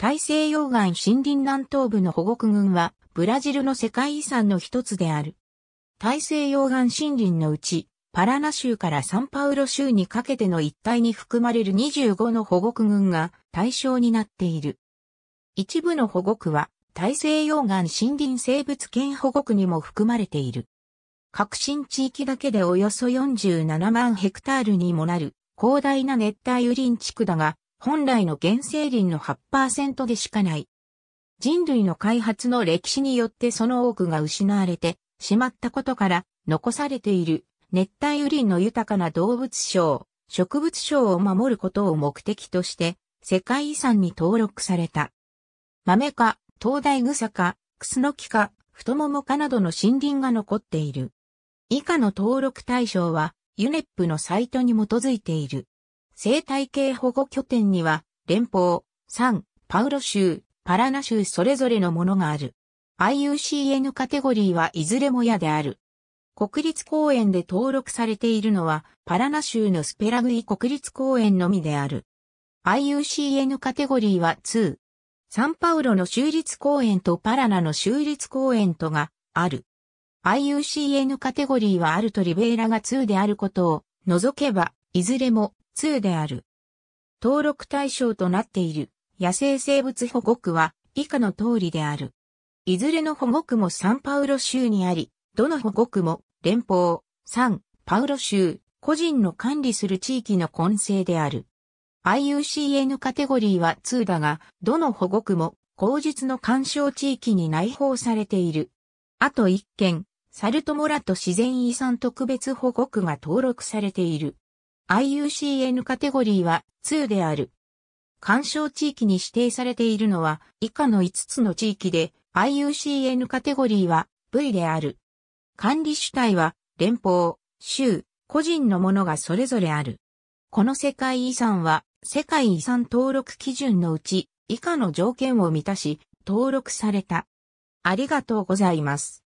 大西洋岸森林南東部の保護区群は、ブラジルの世界遺産の一つである。大西洋岸森林のうち、パラナ州からサンパウロ州にかけての一帯に含まれる25の保護区群が対象になっている。一部の保護区は、大西洋岸森林生物圏保護区にも含まれている。革新地域だけでおよそ47万ヘクタールにもなる広大な熱帯雨林地区だが、本来の原生林の8%でしかない。人類の開発の歴史によってその多くが失われてしまったことから残されている熱帯雨林の豊かな動物省、植物省を守ることを目的として世界遺産に登録された。豆科、灯台草科、クスノキ科、太もも科などの森林が残っている。以下の登録対象はユネップのサイトに基づいている。生態系保護拠点には、連邦、サン、パウロ州、パラナ州それぞれのものがある。IUCN カテゴリーはいずれも屋である。国立公園で登録されているのは、パラナ州のスペラグイ国立公園のみである。IUCN カテゴリーは2。サンパウロの州立公園とパラナの州立公園とがある。IUCN カテゴリーはアルトリベーラが2であることを除けば、いずれも2である。登録対象となっている野生生物保護区は以下の通りである。いずれの保護区もサンパウロ州にあり、どの保護区も連邦、サン、パウロ州、個人の管理する地域の根性である。IUCN カテゴリーは2だが、どの保護区も口述の干渉地域に内包されている。あと1件、サルトモラと自然遺産特別保護区が登録されている。IUCN カテゴリーは2である。干渉地域に指定されているのは以下の5つの地域で IUCN カテゴリーは V である。管理主体は連邦、州、個人のものがそれぞれある。この世界遺産は世界遺産登録基準のうち以下の条件を満たし登録された。ありがとうございます。